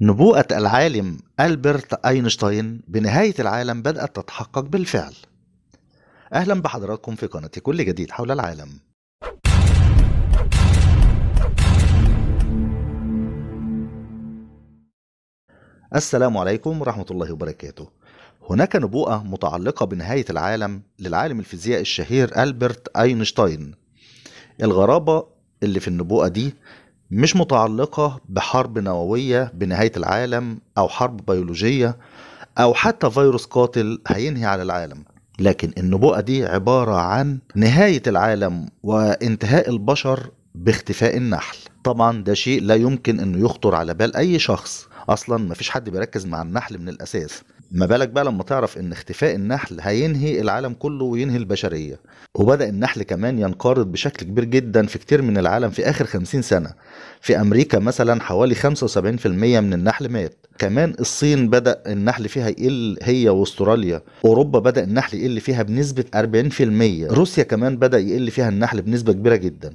نبوءة العالم ألبرت أينشتاين بنهاية العالم بدأت تتحقق بالفعل أهلا بحضراتكم في قناة كل جديد حول العالم السلام عليكم ورحمة الله وبركاته هناك نبوءة متعلقة بنهاية العالم للعالم الفيزيائي الشهير ألبرت أينشتاين الغرابة اللي في النبوءة دي مش متعلقة بحرب نووية بنهاية العالم أو حرب بيولوجية أو حتى فيروس قاتل هينهي على العالم لكن النبوءة دي عبارة عن نهاية العالم وانتهاء البشر باختفاء النحل طبعا ده شيء لا يمكن أنه يخطر على بال أي شخص اصلا مفيش حد بيركز مع النحل من الاساس ما بالك بقى لما تعرف ان اختفاء النحل هينهي العالم كله وينهي البشريه وبدا النحل كمان ينقرض بشكل كبير جدا في كتير من العالم في اخر 50 سنه في امريكا مثلا حوالي 75% من النحل مات كمان الصين بدا النحل فيها يقل هي واستراليا اوروبا بدا النحل يقل فيها بنسبه 40% روسيا كمان بدا يقل فيها النحل بنسبه كبيره جدا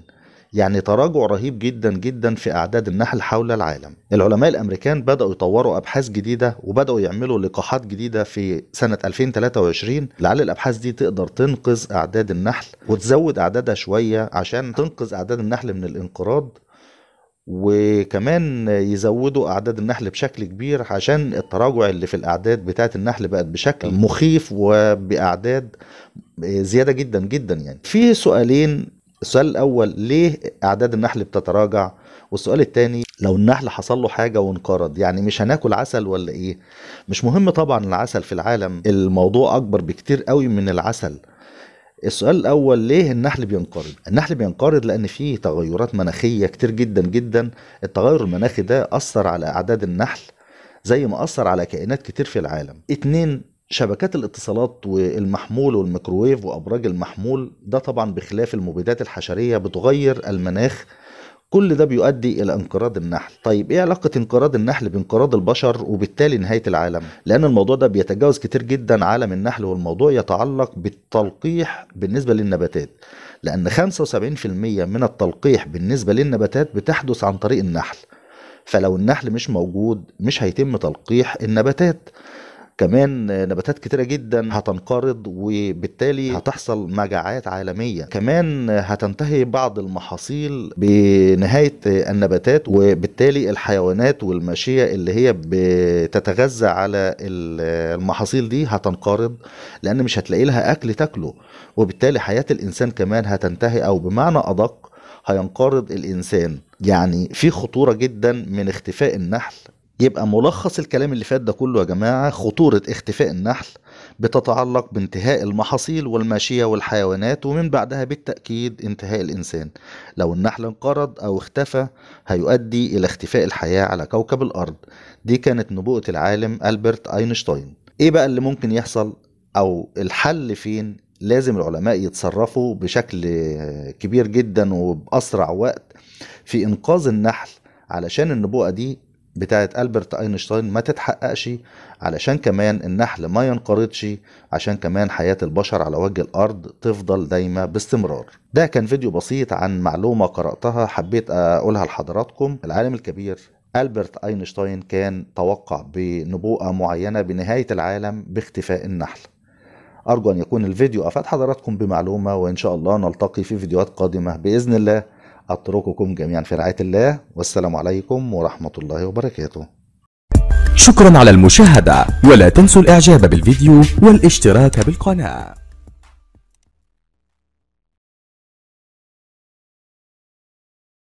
يعني تراجع رهيب جدا جدا في أعداد النحل حول العالم العلماء الأمريكان بدأوا يطوروا أبحاث جديدة وبدأوا يعملوا لقاحات جديدة في سنة 2023 لعل الأبحاث دي تقدر تنقذ أعداد النحل وتزود أعدادها شوية عشان تنقذ أعداد النحل من الانقراض وكمان يزودوا اعداد النحل بشكل كبير عشان التراجع اللي في الاعداد بتاعه النحل بقت بشكل مخيف وباعداد زياده جدا جدا يعني في سؤالين السؤال الاول ليه اعداد النحل بتتراجع والسؤال الثاني لو النحل حصل له حاجه وانقرض يعني مش هناكل عسل ولا ايه مش مهم طبعا العسل في العالم الموضوع اكبر بكتير قوي من العسل السؤال الاول ليه النحل بينقرض النحل بينقرض لان فيه تغيرات مناخيه كتير جدا جدا التغير المناخي ده اثر على اعداد النحل زي ما اثر على كائنات كتير في العالم اتنين شبكات الاتصالات والمحمول والميكروويف وابراج المحمول ده طبعا بخلاف المبيدات الحشريه بتغير المناخ كل ده بيؤدي الى انقراض النحل طيب ايه علاقه انقراض النحل بانقراض البشر وبالتالي نهايه العالم لان الموضوع ده بيتجاوز كتير جدا عالم النحل والموضوع يتعلق بالتلقيح بالنسبه للنباتات لان 75% من التلقيح بالنسبه للنباتات بتحدث عن طريق النحل فلو النحل مش موجود مش هيتم تلقيح النباتات كمان نباتات كتيرة جدا هتنقرض وبالتالي هتحصل مجاعات عالمية كمان هتنتهي بعض المحاصيل بنهاية النباتات وبالتالي الحيوانات والماشية اللي هي بتتغذى على المحاصيل دي هتنقرض لأن مش هتلاقي لها أكل تاكله وبالتالي حياة الإنسان كمان هتنتهي أو بمعنى أدق هينقرض الإنسان يعني في خطورة جدا من اختفاء النحل يبقى ملخص الكلام اللي فات ده كله يا جماعة خطورة اختفاء النحل بتتعلق بانتهاء المحاصيل والماشية والحيوانات ومن بعدها بالتأكيد انتهاء الإنسان لو النحل انقرض أو اختفى هيؤدي إلى اختفاء الحياة على كوكب الأرض دي كانت نبوءة العالم ألبرت أينشتاين إيه بقى اللي ممكن يحصل أو الحل فين لازم العلماء يتصرفوا بشكل كبير جدا وبأسرع وقت في إنقاذ النحل علشان النبوءة دي بتاعت ألبرت أينشتاين ما تتحققش علشان كمان النحل ما ينقرضش عشان كمان حياة البشر على وجه الأرض تفضل دايمة باستمرار ده كان فيديو بسيط عن معلومة قرأتها حبيت أقولها لحضراتكم العالم الكبير ألبرت أينشتاين كان توقع بنبوءة معينة بنهاية العالم باختفاء النحل أرجو أن يكون الفيديو أفاد حضراتكم بمعلومة وإن شاء الله نلتقي في فيديوهات قادمة بإذن الله أترككم جميعا في رعاية الله والسلام عليكم ورحمة الله وبركاته شكرا على المشاهدة ولا تنسوا الإعجاب بالفيديو والاشتراك بالقناة